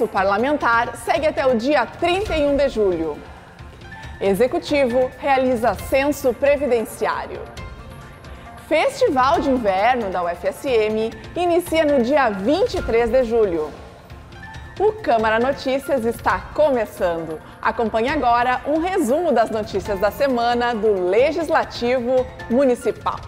recesso parlamentar segue até o dia 31 de julho. Executivo realiza censo previdenciário. Festival de Inverno da UFSM inicia no dia 23 de julho. O Câmara Notícias está começando. Acompanhe agora um resumo das notícias da semana do Legislativo Municipal.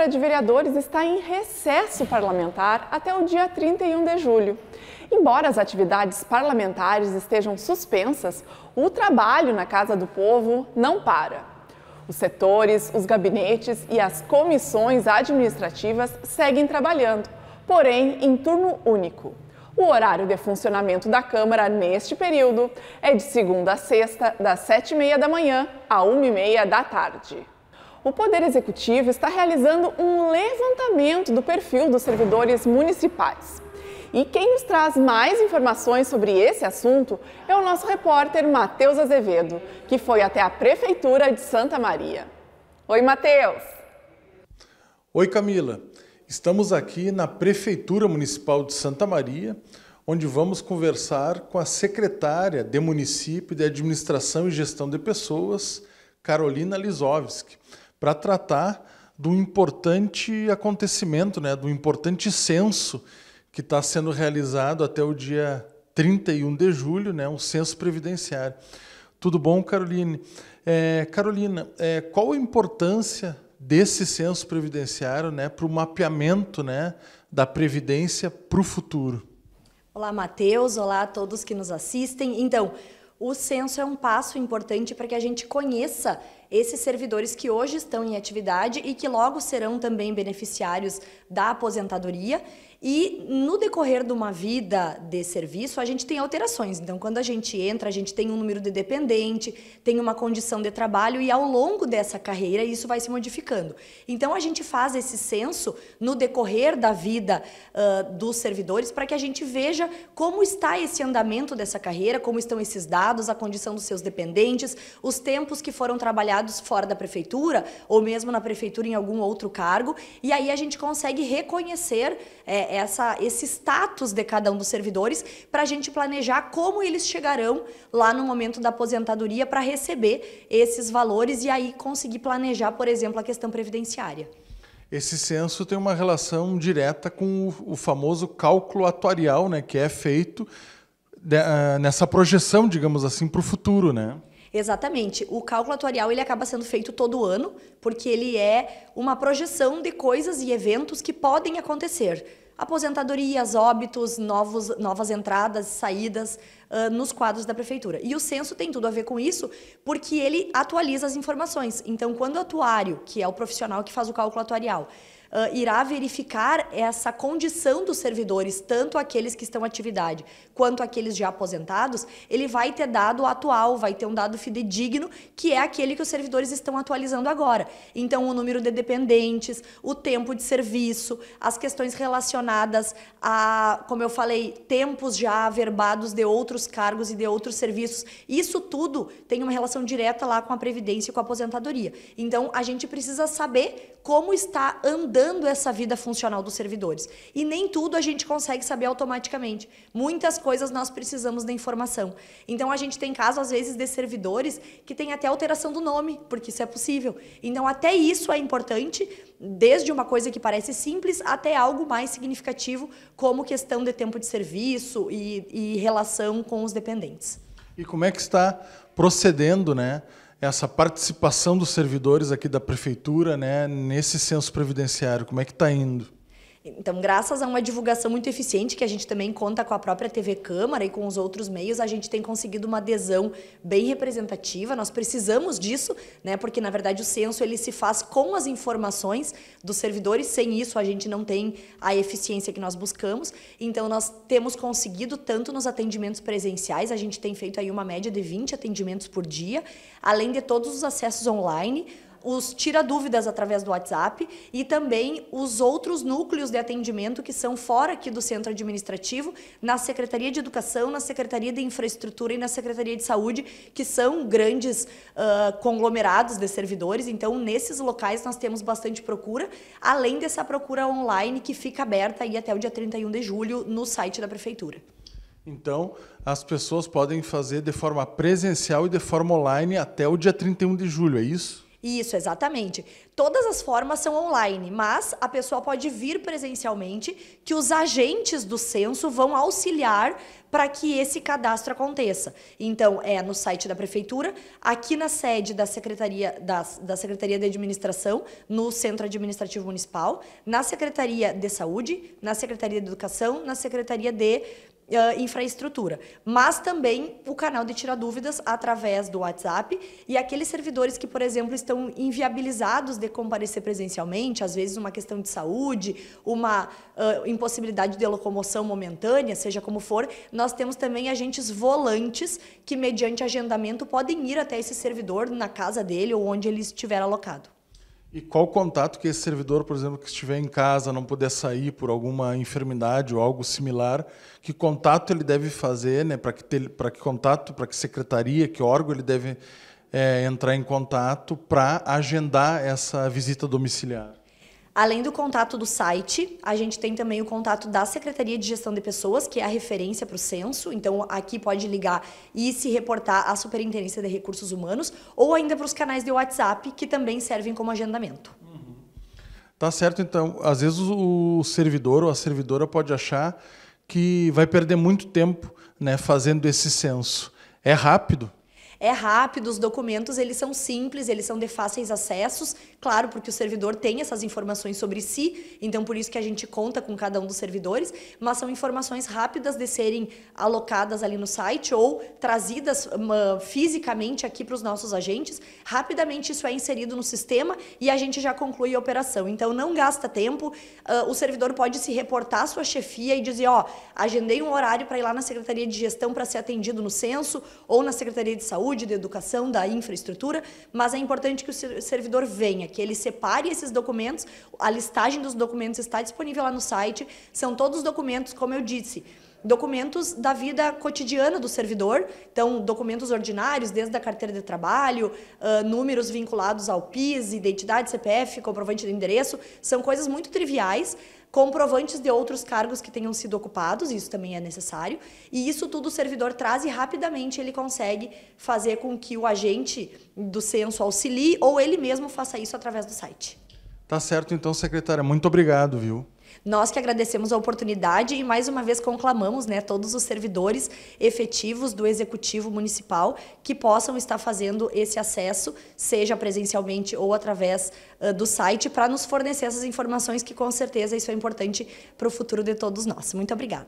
Câmara de Vereadores está em recesso parlamentar até o dia 31 de julho. Embora as atividades parlamentares estejam suspensas, o trabalho na Casa do Povo não para. Os setores, os gabinetes e as comissões administrativas seguem trabalhando, porém em turno único. O horário de funcionamento da Câmara neste período é de segunda a sexta, das sete e meia da manhã a uma e meia da tarde o Poder Executivo está realizando um levantamento do perfil dos servidores municipais. E quem nos traz mais informações sobre esse assunto é o nosso repórter Matheus Azevedo, que foi até a Prefeitura de Santa Maria. Oi, Matheus! Oi, Camila! Estamos aqui na Prefeitura Municipal de Santa Maria, onde vamos conversar com a secretária de Município de Administração e Gestão de Pessoas, Carolina Lisovski para tratar do importante acontecimento, né, do importante censo que está sendo realizado até o dia 31 de julho, né, um censo previdenciário. Tudo bom, Caroline? É, Carolina, é, qual a importância desse censo previdenciário né, para o mapeamento né, da Previdência para o futuro? Olá, Matheus. Olá a todos que nos assistem. Então, o censo é um passo importante para que a gente conheça esses servidores que hoje estão em atividade e que logo serão também beneficiários da aposentadoria e no decorrer de uma vida de serviço, a gente tem alterações. Então, quando a gente entra, a gente tem um número de dependente, tem uma condição de trabalho e ao longo dessa carreira isso vai se modificando. Então, a gente faz esse censo no decorrer da vida uh, dos servidores para que a gente veja como está esse andamento dessa carreira, como estão esses dados, a condição dos seus dependentes, os tempos que foram trabalhados fora da prefeitura ou mesmo na prefeitura em algum outro cargo. E aí a gente consegue reconhecer. É, essa, esse status de cada um dos servidores para a gente planejar como eles chegarão lá no momento da aposentadoria para receber esses valores e aí conseguir planejar, por exemplo, a questão previdenciária. Esse censo tem uma relação direta com o famoso cálculo atuarial, né, que é feito ah, nessa projeção, digamos assim, para o futuro, né? Exatamente. O cálculo atuarial ele acaba sendo feito todo ano, porque ele é uma projeção de coisas e eventos que podem acontecer aposentadorias, óbitos, novos, novas entradas e saídas uh, nos quadros da prefeitura. E o censo tem tudo a ver com isso, porque ele atualiza as informações. Então, quando o atuário, que é o profissional que faz o cálculo atuarial, uh, irá verificar essa condição dos servidores, tanto aqueles que estão em atividade quanto aqueles já aposentados, ele vai ter dado atual, vai ter um dado fidedigno, que é aquele que os servidores estão atualizando agora. Então, o número de dependentes, o tempo de serviço, as questões relacionadas a, como eu falei, tempos já averbados de outros cargos e de outros serviços, isso tudo tem uma relação direta lá com a Previdência e com a aposentadoria. Então, a gente precisa saber como está andando mudando essa vida funcional dos servidores. E nem tudo a gente consegue saber automaticamente. Muitas coisas nós precisamos da informação. Então a gente tem caso às vezes de servidores que tem até alteração do nome, porque isso é possível. Então até isso é importante, desde uma coisa que parece simples até algo mais significativo, como questão de tempo de serviço e, e relação com os dependentes. E como é que está procedendo, né? essa participação dos servidores aqui da prefeitura né, nesse censo previdenciário? Como é que está indo? Então, graças a uma divulgação muito eficiente, que a gente também conta com a própria TV Câmara e com os outros meios, a gente tem conseguido uma adesão bem representativa. Nós precisamos disso, né? Porque na verdade o censo ele se faz com as informações dos servidores. Sem isso, a gente não tem a eficiência que nós buscamos. Então, nós temos conseguido tanto nos atendimentos presenciais, a gente tem feito aí uma média de 20 atendimentos por dia, além de todos os acessos online os tira dúvidas através do WhatsApp e também os outros núcleos de atendimento que são fora aqui do centro administrativo, na Secretaria de Educação, na Secretaria de Infraestrutura e na Secretaria de Saúde, que são grandes uh, conglomerados de servidores. Então, nesses locais nós temos bastante procura, além dessa procura online que fica aberta aí até o dia 31 de julho no site da prefeitura. Então, as pessoas podem fazer de forma presencial e de forma online até o dia 31 de julho, é isso? Isso, exatamente. Todas as formas são online, mas a pessoa pode vir presencialmente, que os agentes do censo vão auxiliar para que esse cadastro aconteça. Então, é no site da prefeitura, aqui na sede da Secretaria, da, da Secretaria de Administração, no Centro Administrativo Municipal, na Secretaria de Saúde, na Secretaria de Educação, na Secretaria de uh, infraestrutura, mas também o canal de tirar dúvidas através do WhatsApp e aqueles servidores que, por exemplo, estão inviabilizados de comparecer presencialmente, às vezes uma questão de saúde, uma uh, impossibilidade de locomoção momentânea, seja como for, nós temos também agentes volantes que, mediante agendamento, podem ir até esse servidor na casa dele ou onde ele estiver alocado. E qual o contato que esse servidor, por exemplo, que estiver em casa, não puder sair por alguma enfermidade ou algo similar, que contato ele deve fazer, né, para que para que contato, para que secretaria, que órgão ele deve é, entrar em contato para agendar essa visita domiciliar? Além do contato do site, a gente tem também o contato da Secretaria de Gestão de Pessoas, que é a referência para o censo. Então, aqui pode ligar e se reportar à Superintendência de Recursos Humanos, ou ainda para os canais de WhatsApp, que também servem como agendamento. Uhum. Tá certo, então. Às vezes o servidor ou a servidora pode achar que vai perder muito tempo né, fazendo esse censo. É rápido, é rápido, os documentos eles são simples, eles são de fáceis acessos, claro, porque o servidor tem essas informações sobre si, então por isso que a gente conta com cada um dos servidores, mas são informações rápidas de serem alocadas ali no site ou trazidas fisicamente aqui para os nossos agentes. Rapidamente isso é inserido no sistema e a gente já conclui a operação. Então não gasta tempo, uh, o servidor pode se reportar à sua chefia e dizer, ó, oh, agendei um horário para ir lá na Secretaria de Gestão para ser atendido no censo ou na Secretaria de Saúde saúde, da educação, da infraestrutura, mas é importante que o servidor venha, que ele separe esses documentos. A listagem dos documentos está disponível lá no site. São todos os documentos, como eu disse documentos da vida cotidiana do servidor, então documentos ordinários, desde a carteira de trabalho, uh, números vinculados ao PIS, identidade, CPF, comprovante de endereço, são coisas muito triviais, comprovantes de outros cargos que tenham sido ocupados, isso também é necessário, e isso tudo o servidor traz e rapidamente ele consegue fazer com que o agente do censo auxilie ou ele mesmo faça isso através do site. Tá certo, então, secretária. Muito obrigado, viu? Nós que agradecemos a oportunidade e mais uma vez conclamamos né, todos os servidores efetivos do Executivo Municipal que possam estar fazendo esse acesso, seja presencialmente ou através uh, do site, para nos fornecer essas informações que com certeza isso é importante para o futuro de todos nós. Muito obrigada.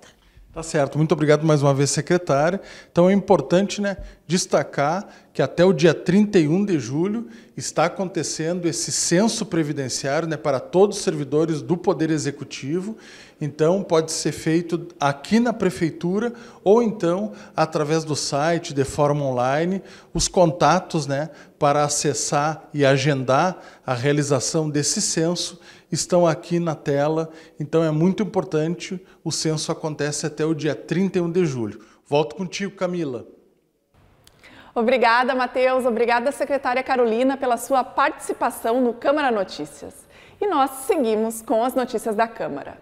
Tá certo, muito obrigado mais uma vez, secretária. Então é importante né, destacar que até o dia 31 de julho está acontecendo esse censo previdenciário né, para todos os servidores do Poder Executivo. Então, pode ser feito aqui na Prefeitura ou então através do site, de forma online, os contatos né, para acessar e agendar a realização desse censo estão aqui na tela. Então, é muito importante. O censo acontece até o dia 31 de julho. Volto contigo, Camila. Obrigada, Matheus. Obrigada, secretária Carolina, pela sua participação no Câmara Notícias. E nós seguimos com as notícias da Câmara.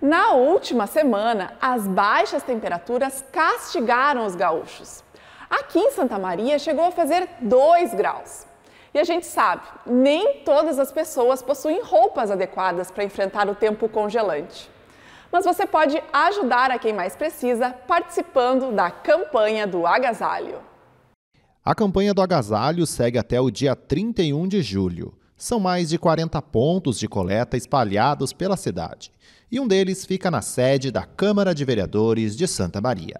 Na última semana, as baixas temperaturas castigaram os gaúchos. Aqui em Santa Maria chegou a fazer 2 graus. E a gente sabe, nem todas as pessoas possuem roupas adequadas para enfrentar o tempo congelante. Mas você pode ajudar a quem mais precisa participando da campanha do agasalho. A campanha do agasalho segue até o dia 31 de julho. São mais de 40 pontos de coleta espalhados pela cidade, e um deles fica na sede da Câmara de Vereadores de Santa Maria.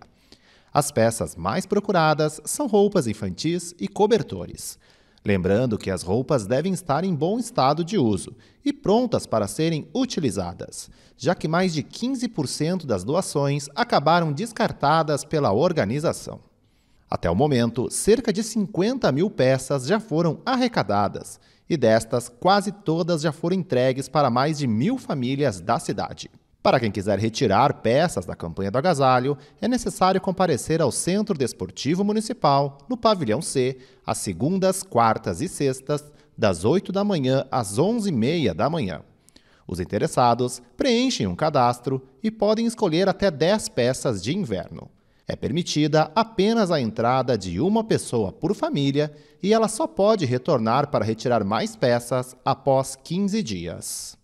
As peças mais procuradas são roupas infantis e cobertores. Lembrando que as roupas devem estar em bom estado de uso e prontas para serem utilizadas, já que mais de 15% das doações acabaram descartadas pela organização. Até o momento, cerca de 50 mil peças já foram arrecadadas e destas, quase todas já foram entregues para mais de mil famílias da cidade. Para quem quiser retirar peças da campanha do agasalho, é necessário comparecer ao Centro Desportivo Municipal, no Pavilhão C, às segundas, quartas e sextas, das 8 da manhã às 11h30 da manhã. Os interessados preenchem um cadastro e podem escolher até 10 peças de inverno. É permitida apenas a entrada de uma pessoa por família e ela só pode retornar para retirar mais peças após 15 dias.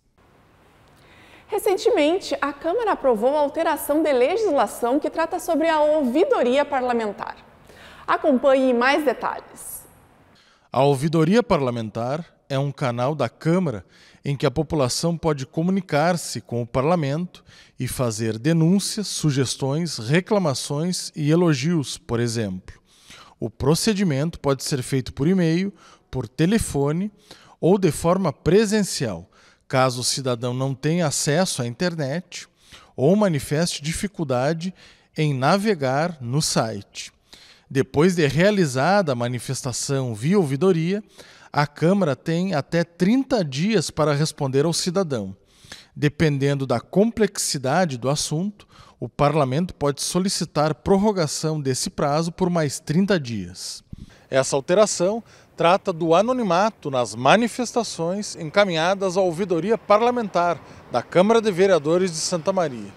Recentemente, a Câmara aprovou a alteração de legislação que trata sobre a ouvidoria parlamentar. Acompanhe mais detalhes. A ouvidoria parlamentar é um canal da Câmara em que a população pode comunicar-se com o parlamento e fazer denúncias, sugestões, reclamações e elogios, por exemplo. O procedimento pode ser feito por e-mail, por telefone ou de forma presencial, caso o cidadão não tenha acesso à internet ou manifeste dificuldade em navegar no site. Depois de realizada a manifestação via ouvidoria, a Câmara tem até 30 dias para responder ao cidadão. Dependendo da complexidade do assunto, o Parlamento pode solicitar prorrogação desse prazo por mais 30 dias. Essa alteração trata do anonimato nas manifestações encaminhadas à ouvidoria parlamentar da Câmara de Vereadores de Santa Maria.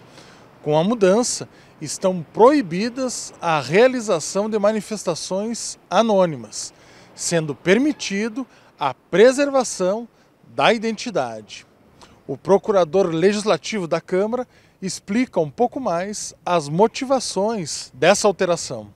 Com a mudança, estão proibidas a realização de manifestações anônimas, sendo permitido a preservação da identidade. O procurador legislativo da Câmara explica um pouco mais as motivações dessa alteração.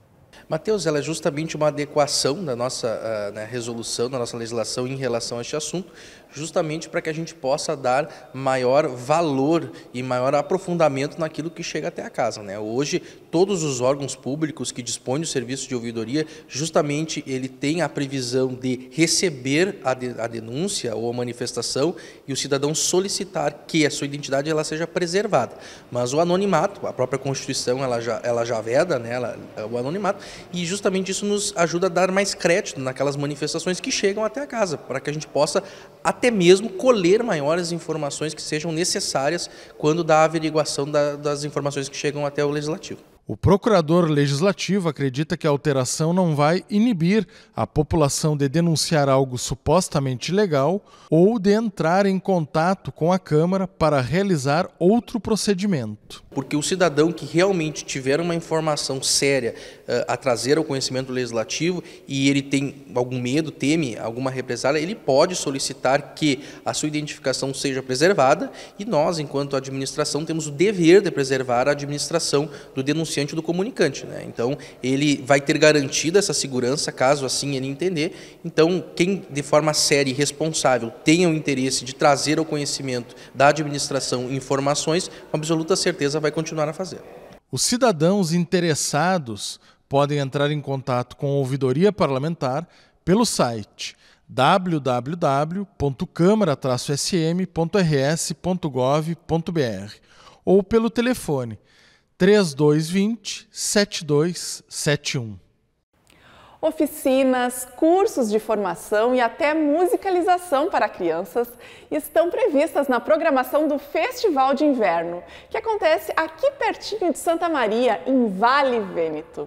Mateus, ela é justamente uma adequação da nossa uh, né, resolução, da nossa legislação em relação a este assunto, justamente para que a gente possa dar maior valor e maior aprofundamento naquilo que chega até a casa. Né? Hoje, todos os órgãos públicos que dispõem do serviço de ouvidoria, justamente ele tem a previsão de receber a, de, a denúncia ou a manifestação e o cidadão solicitar que a sua identidade ela seja preservada. Mas o anonimato, a própria Constituição, ela já, ela já veda né? Ela, é o anonimato, e justamente isso nos ajuda a dar mais crédito naquelas manifestações que chegam até a casa, para que a gente possa atender até mesmo colher maiores informações que sejam necessárias quando da averiguação da, das informações que chegam até o legislativo. O procurador legislativo acredita que a alteração não vai inibir a população de denunciar algo supostamente ilegal ou de entrar em contato com a Câmara para realizar outro procedimento. Porque o cidadão que realmente tiver uma informação séria eh, a trazer ao conhecimento legislativo e ele tem algum medo, teme alguma represália, ele pode solicitar que a sua identificação seja preservada e nós, enquanto administração, temos o dever de preservar a administração do denunciante denunciante do comunicante. Né? Então, ele vai ter garantida essa segurança, caso assim ele entender. Então, quem de forma séria e responsável tenha o interesse de trazer ao conhecimento da administração informações, com absoluta certeza vai continuar a fazer. Os cidadãos interessados podem entrar em contato com a ouvidoria parlamentar pelo site www.câmara-sm.rs.gov.br ou pelo telefone 3220 7271. Oficinas, cursos de formação e até musicalização para crianças estão previstas na programação do Festival de Inverno, que acontece aqui pertinho de Santa Maria, em Vale Vêneto.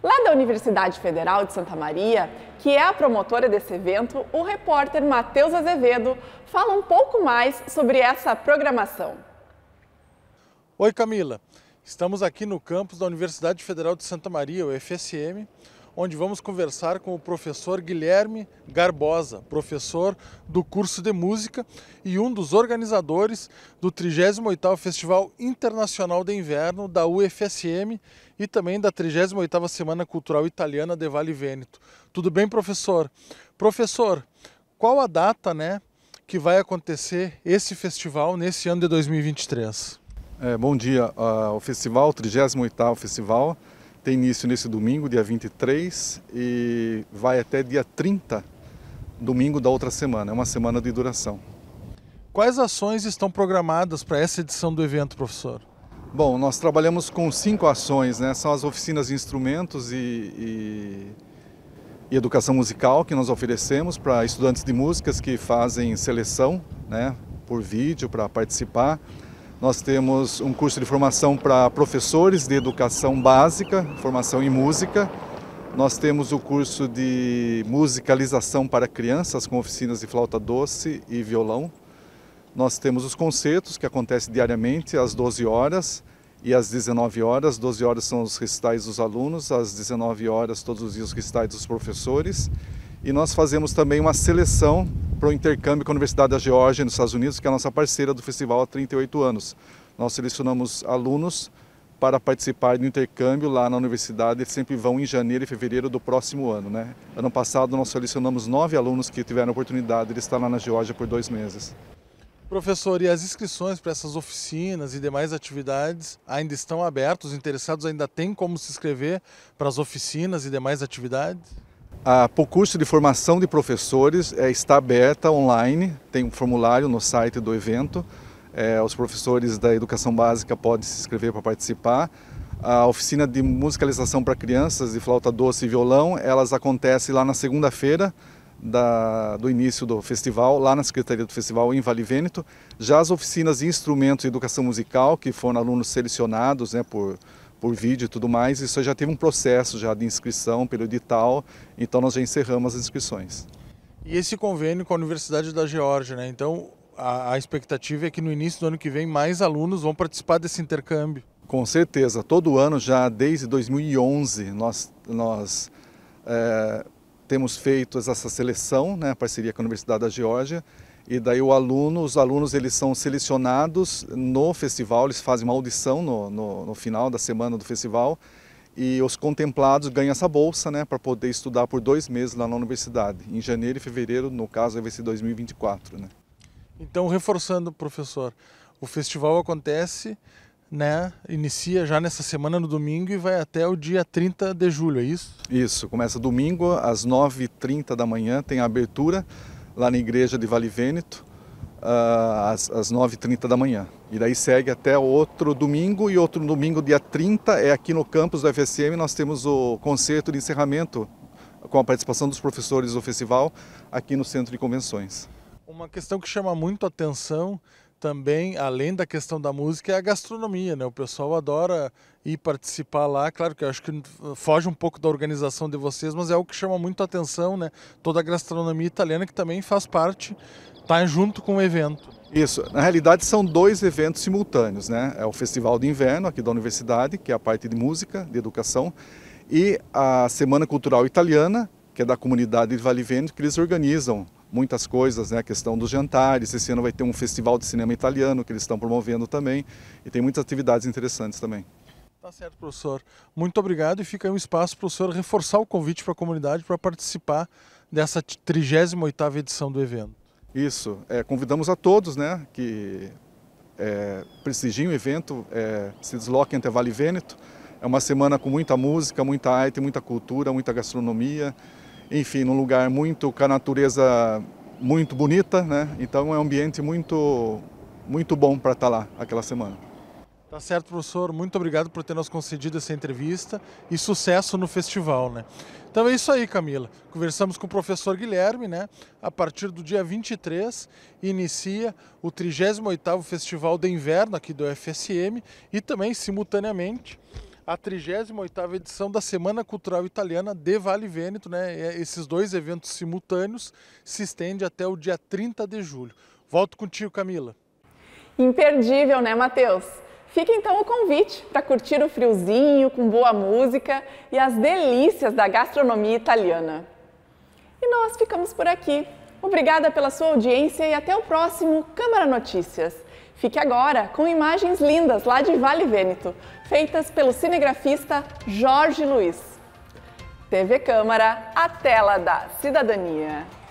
Lá da Universidade Federal de Santa Maria, que é a promotora desse evento, o repórter Matheus Azevedo fala um pouco mais sobre essa programação. Oi, Camila. Estamos aqui no campus da Universidade Federal de Santa Maria, o FSM, onde vamos conversar com o professor Guilherme Garbosa, professor do curso de música e um dos organizadores do 38º Festival Internacional de Inverno da UFSM e também da 38ª Semana Cultural Italiana de Vale Vêneto. Tudo bem, professor? Professor, qual a data, né, que vai acontecer esse festival nesse ano de 2023? É, bom dia. Uh, o festival, 38º festival, tem início nesse domingo, dia 23, e vai até dia 30, domingo da outra semana. É uma semana de duração. Quais ações estão programadas para essa edição do evento, professor? Bom, nós trabalhamos com cinco ações, né? São as oficinas de instrumentos e, e, e educação musical que nós oferecemos para estudantes de músicas que fazem seleção, né? Por vídeo para participar. Nós temos um curso de formação para professores de educação básica, formação em música. Nós temos o curso de musicalização para crianças com oficinas de flauta doce e violão. Nós temos os concertos que acontecem diariamente às 12 horas e às 19 horas. 12 horas são os recitais dos alunos, às 19 horas todos os dias os recitais dos professores. E nós fazemos também uma seleção para o intercâmbio com a Universidade da Geórgia, nos Estados Unidos, que é a nossa parceira do festival há 38 anos. Nós selecionamos alunos para participar do intercâmbio lá na universidade. Eles sempre vão em janeiro e fevereiro do próximo ano. Né? Ano passado, nós selecionamos nove alunos que tiveram a oportunidade de estar lá na Geórgia por dois meses. Professor, e as inscrições para essas oficinas e demais atividades ainda estão abertas? Os interessados ainda têm como se inscrever para as oficinas e demais atividades? A Procurso de Formação de Professores é, está aberta online, tem um formulário no site do evento. É, os professores da educação básica podem se inscrever para participar. A oficina de musicalização para crianças de flauta doce e violão, elas acontecem lá na segunda-feira do início do festival, lá na Secretaria do Festival em Vale Vêneto. Já as oficinas de instrumentos e educação musical, que foram alunos selecionados né, por por vídeo e tudo mais, isso já teve um processo já de inscrição pelo edital, então nós já encerramos as inscrições. E esse convênio com a Universidade da Geórgia, né? Então a, a expectativa é que no início do ano que vem mais alunos vão participar desse intercâmbio. Com certeza, todo ano já desde 2011 nós, nós é, temos feito essa seleção, né, parceria com a Universidade da Geórgia, e daí o aluno, os alunos eles são selecionados no festival, eles fazem uma audição no, no, no final da semana do festival e os contemplados ganham essa bolsa né, para poder estudar por dois meses lá na universidade, em janeiro e fevereiro, no caso vai ser 2024. Né? Então, reforçando, professor, o festival acontece, né, inicia já nessa semana no domingo e vai até o dia 30 de julho, é isso? Isso, começa domingo às 9h30 da manhã, tem a abertura lá na igreja de Vale Vêneto, ah, às, às 9h30 da manhã. E daí segue até outro domingo, e outro domingo, dia 30, é aqui no campus do FSM, nós temos o concerto de encerramento com a participação dos professores do festival aqui no Centro de Convenções. Uma questão que chama muito atenção também, além da questão da música, é a gastronomia, né? O pessoal adora ir participar lá. Claro que eu acho que uh, foge um pouco da organização de vocês, mas é o que chama muito a atenção, né? Toda a gastronomia italiana que também faz parte, tá junto com o evento. Isso, na realidade são dois eventos simultâneos, né? É o Festival de Inverno aqui da Universidade, que é a parte de música, de educação, e a Semana Cultural Italiana, que é da comunidade de Vale que eles organizam muitas coisas, né? a questão dos jantares, esse ano vai ter um festival de cinema italiano que eles estão promovendo também, e tem muitas atividades interessantes também. Tá certo, professor. Muito obrigado e fica aí um espaço para o senhor reforçar o convite para a comunidade para participar dessa 38ª edição do evento. Isso. É, convidamos a todos né, que é, prestigiem o evento, é, se desloquem até Vale Vêneto. É uma semana com muita música, muita arte, muita cultura, muita gastronomia, enfim, num lugar muito com a natureza muito bonita, né? Então é um ambiente muito muito bom para estar tá lá aquela semana. Tá certo, professor. Muito obrigado por ter nos concedido essa entrevista e sucesso no festival, né? Então é isso aí, Camila. Conversamos com o professor Guilherme, né? A partir do dia 23 inicia o 38º Festival de Inverno aqui do FSM e também simultaneamente a 38ª edição da Semana Cultural Italiana de Vale Vêneto, né? É, esses dois eventos simultâneos se estende até o dia 30 de julho. Volto contigo, Camila. Imperdível, né, Matheus? Fica então o convite para curtir o friozinho com boa música e as delícias da gastronomia italiana. E nós ficamos por aqui. Obrigada pela sua audiência e até o próximo Câmara Notícias. Fique agora com imagens lindas lá de Vale Vêneto, feitas pelo cinegrafista Jorge Luiz. TV Câmara, a tela da cidadania.